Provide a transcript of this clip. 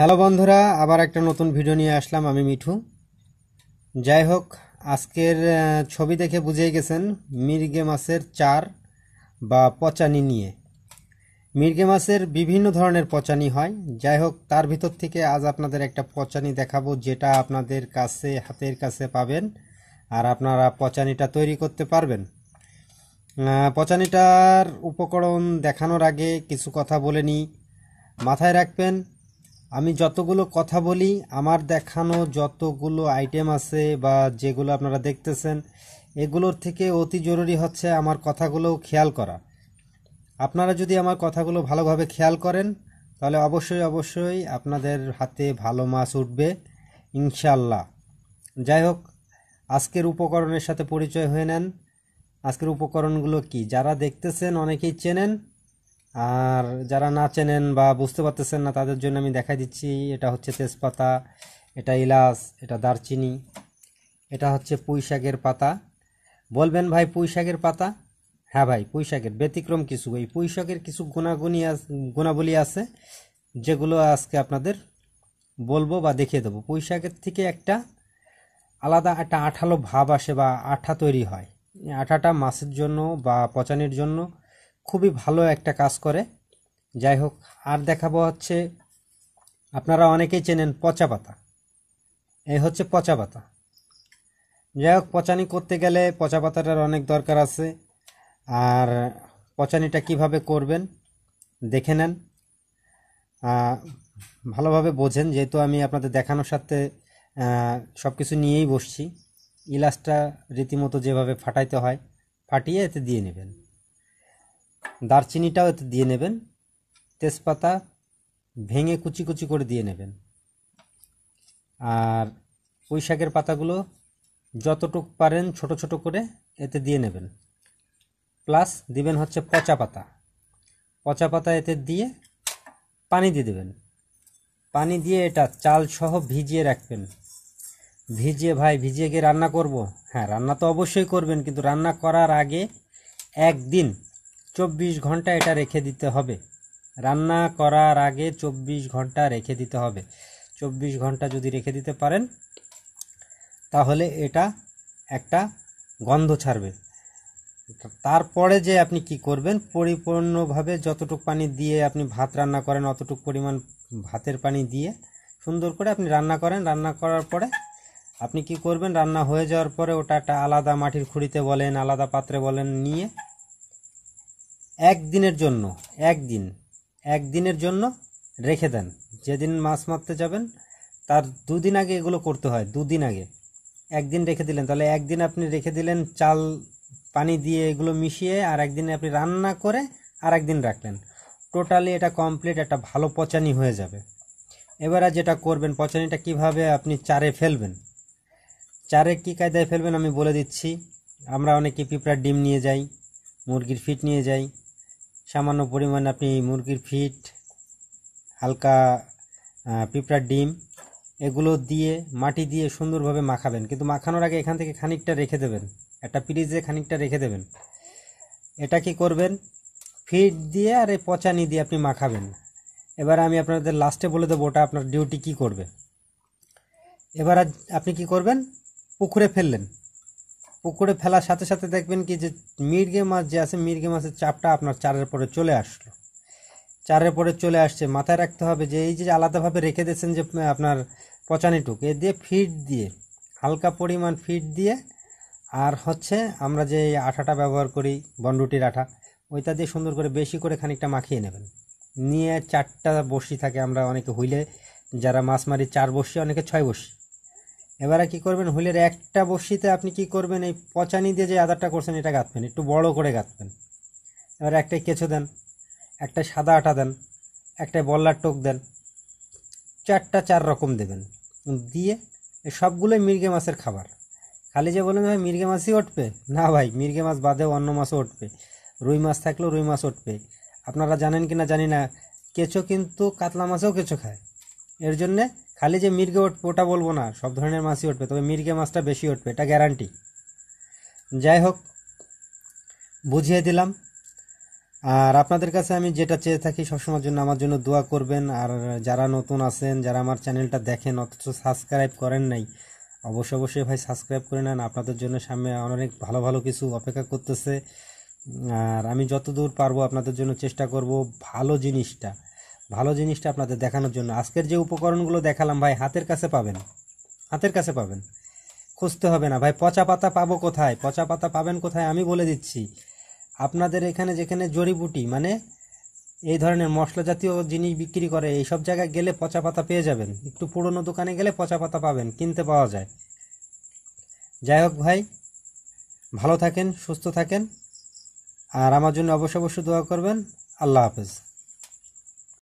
hello বন্ধুরা আবার একটা নতুন ভিডিও নিয়ে আসলাম আমি মিঠু যাই হোক আজকের ছবি দেখে বুঝিয়ে গেছেন মির্গে মাছের চার বা পচানি নিয়ে মির্গে মাছের বিভিন্ন ধরনের পচানি হয় যাই হোক তার ভিতর থেকে আজ আপনাদের একটা পচানি দেখাবো যেটা আপনাদের কাছে হাতের কাছে পাবেন আর আপনারা পচানিটা তৈরি করতে পারবেন পচানিটার উপকরণ দেখানোর আগে কিছু কথা বলে নিই মাথায় রাখবেন আমি যতগুলো কথা বলি আমার দেখানো যতগুলো আইটেম আছে বা যেগুলো আপনারা দেখতেছেন এগুলোর থেকে অতি জরুরি হচ্ছে আমার কথাগুলো খেয়াল করা আপনারা যদি আমার কথাগুলো ভালোভাবে খেয়াল করেন তাহলে অবশ্যই অবশ্যই আপনাদের হাতে ভালো মাছ উঠবে ইনশাল্লাহ যাই হোক আজকের উপকরণের সাথে পরিচয় হয়ে নেন আজকের উপকরণগুলো কি যারা দেখতেছেন অনেকেই চেনেন আর যারা না চেনেন বা বুঝতে পারতেছেন না তাদের জন্য আমি দেখাই দিচ্ছি এটা হচ্ছে তেজপাতা এটা ইলাস এটা দারচিনি এটা হচ্ছে পুঁই শাকের পাতা বলবেন ভাই পুঁই শাকের পাতা হ্যাঁ ভাই পুঁই শাকের ব্যতিক্রম কিছু এই পুঁই শাকের কিছু গুণাগুণি গুণাবলী আছে যেগুলো আজকে আপনাদের বলবো বা দেখিয়ে দেবো পুঁই শাকের থেকে একটা আলাদা একটা আঠালো ভাব আসে বা আঠা তৈরি হয় আঠাটা মাছের জন্য বা পচানির জন্য খুবই ভালো একটা কাজ করে যাই হোক আর দেখাবো হচ্ছে আপনারা অনেকেই চেনেন পচা পাতা এই হচ্ছে পচা পাতা যাই হোক পচানি করতে গেলে পচা পাতাটার অনেক দরকার আছে আর পচানিটা কিভাবে করবেন দেখে নেন ভালোভাবে বোঝেন যেহেতু আমি আপনাদের দেখানোর সাথে সব কিছু নিয়েই বসছি ইলাচটা রীতিমতো যেভাবে ফাটাইতে হয় ফাটিয়ে এতে দিয়ে নেবেন দারচিনিটাও এতে দিয়ে নেবেন তেজপাতা ভেঙে কুচি কুচি করে দিয়ে নেবেন আর পুঁই শাকের পাতাগুলো যতটুক পারেন ছোট ছোট করে এতে দিয়ে নেবেন প্লাস দিবেন হচ্ছে পচা পাতা পচা পাতা এতে দিয়ে পানি দিয়ে দেবেন পানি দিয়ে এটা চাল সহ ভিজিয়ে রাখবেন ভিজিয়ে ভাই ভিজিয়ে গিয়ে রান্না করব হ্যাঁ রান্না তো অবশ্যই করবেন কিন্তু রান্না করার আগে একদিন চব্বিশ ঘন্টা এটা রেখে দিতে হবে রান্না করার আগে চব্বিশ ঘন্টা রেখে দিতে হবে চব্বিশ ঘন্টা যদি রেখে দিতে পারেন তাহলে এটা একটা গন্ধ ছাড়বে তারপরে যে আপনি কি করবেন পরিপূর্ণভাবে যতটুক পানি দিয়ে আপনি ভাত রান্না করেন অতটুক পরিমাণ ভাতের পানি দিয়ে সুন্দর করে আপনি রান্না করেন রান্না করার পরে আপনি কি করবেন রান্না হয়ে যাওয়ার পরে ওটা একটা আলাদা মাটির খুঁড়িতে বলেন আলাদা পাত্রে বলেন নিয়ে একদিনের জন্য একদিন একদিনের জন্য রেখে দেন যেদিন মাছ মারতে যাবেন তার দুদিন আগে এগুলো করতে হয় দুদিন আগে একদিন রেখে দিলেন তাহলে একদিন আপনি রেখে দিলেন চাল পানি দিয়ে এগুলো মিশিয়ে আর একদিন আপনি রান্না করে আর একদিন রাখলেন টোটালি এটা কমপ্লিট একটা ভালো পচানি হয়ে যাবে এবারে যেটা করবেন পচানিটা কিভাবে আপনি চারে ফেলবেন চারে কী কায়দায় ফেলবেন আমি বলে দিচ্ছি আমরা অনেকে পিঁপড়ার ডিম নিয়ে যাই মুরগির ফিট নিয়ে যাই সামান্য পরিমাণ আপনি মুরগির ফিট হালকা পিঁপড়ার ডিম এগুলো দিয়ে মাটি দিয়ে সুন্দরভাবে মাখাবেন কিন্তু মাখানোর আগে এখান থেকে খানিকটা রেখে দেবেন একটা ফ্রিজে খানিকটা রেখে দেবেন এটা কি করবেন ফিট দিয়ে আর এই পচানি দিয়ে আপনি মাখাবেন এবার আমি আপনাদের লাস্টে বলে দেবো ওটা আপনার ডিউটি কি করবে এবার আপনি কি করবেন পুকুরে ফেললেন পুকুরে ফেলার সাথে সাথে দেখবেন কি যে মির্গে মাছ যে আছে মির্গে মাছের চাপটা আপনার চারের পরে চলে আসলো চারের পরে চলে আসছে মাথায় রাখতে হবে যে এই যে আলাদাভাবে রেখে দিয়েছেন যে আপনার পচানিটুক এ দিয়ে ফিট দিয়ে হালকা পরিমাণ ফিট দিয়ে আর হচ্ছে আমরা যে আঠাটা ব্যবহার করি বন্ডুটির আঠা ওইটা দিয়ে সুন্দর করে বেশি করে খানিকটা মাখিয়ে নেবেন নিয়ে চারটা বসি থাকে আমরা অনেকে হুইলে যারা মাছ মারি চার বসি অনেকে ছয় বসি এবারে কি করবেন হুইলের একটা বসিতে আপনি কি করবেন এই পচানি দিয়ে যে আদারটা করছেন এটা গাঁথবেন একটু বড় করে গাঁথবেন এবার একটাই কেঁচো দেন একটা সাদা আটা দেন একটা বল্লার টোক দেন চারটা চার রকম দেবেন দিয়ে সবগুলোই মির্গে মাছের খাবার খালি যে বলেন ভাই মির্গে মাছই উঠবে না ভাই মির্গে মাছ বাদেও অন্য মাছও উঠবে রুই মাছ থাকলেও রুই মাছ উঠবে আপনারা জানেন কি না জানি না কেঁচো কিন্তু কাতলা মাছেও কেঁচো খায় এর জন্যে খালি যে মির্গে উঠবে ওটা বলবো না সব ধরনের মাছই উঠবে তবে মির্গে মাছটা বেশি উঠবে এটা গ্যারান্টি যাই হোক বুঝিয়ে দিলাম আর আপনাদের কাছে আমি যেটা চেয়ে থাকি সবসময়ের জন্য আমার জন্য দোয়া করবেন আর যারা নতুন আছেন যারা আমার চ্যানেলটা দেখেন অথচ সাবস্ক্রাইব করেন নাই অবশ্যই অবশ্যই ভাই সাবস্ক্রাইব করে নেন আপনাদের জন্য সামনে অনেক ভালো ভালো কিছু অপেক্ষা করতেছে আর আমি যতদূর পারবো আপনাদের জন্য চেষ্টা করব ভালো জিনিসটা ভালো জিনিসটা আপনাদের দেখানোর জন্য আজকের যে উপকরণগুলো দেখালাম ভাই হাতের কাছে পাবেন হাতের কাছে পাবেন খুঁজতে হবে না ভাই পচা পাতা পাবো কোথায় পচা পাতা পাবেন কোথায় আমি বলে দিচ্ছি আপনাদের এখানে যেখানে জড়িবুটি মানে এই ধরনের মশলা জাতীয় জিনিস বিক্রি করে এই সব জায়গায় গেলে পচা পাতা পেয়ে যাবেন একটু পুরনো দোকানে গেলে পচা পাতা পাবেন কিনতে পাওয়া যায় যাই হোক ভাই ভালো থাকেন সুস্থ থাকেন আর আমার জন্য অবশ্য অবশ্যই দোয়া করবেন আল্লাহ হাফেজ